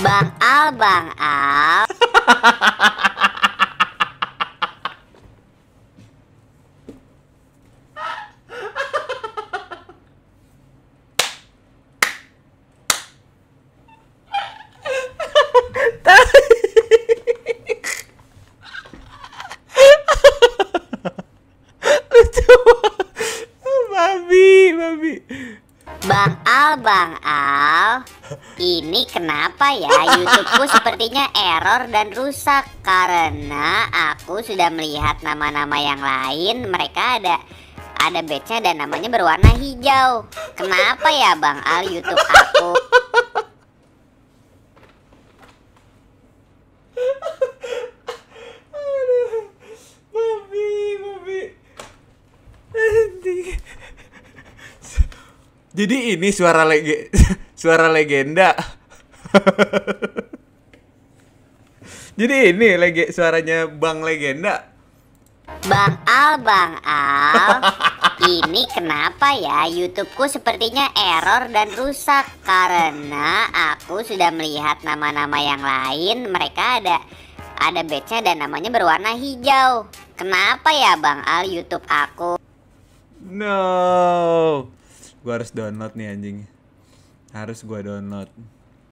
Bang Al, Bang Al. Bang Al, Bang Al. Ini kenapa ya YouTubeku sepertinya error dan rusak karena aku sudah melihat nama-nama yang lain mereka ada ada badge dan namanya berwarna hijau. Kenapa ya Bang Al YouTube aku? Jadi ini suara lege suara legenda. Jadi ini lege suaranya Bang Legenda. Bang Al, Bang Al, ini kenapa ya YouTubeku sepertinya error dan rusak karena aku sudah melihat nama-nama yang lain mereka ada ada badge dan namanya berwarna hijau. Kenapa ya Bang Al YouTube aku? No gue harus download nih anjing harus gue download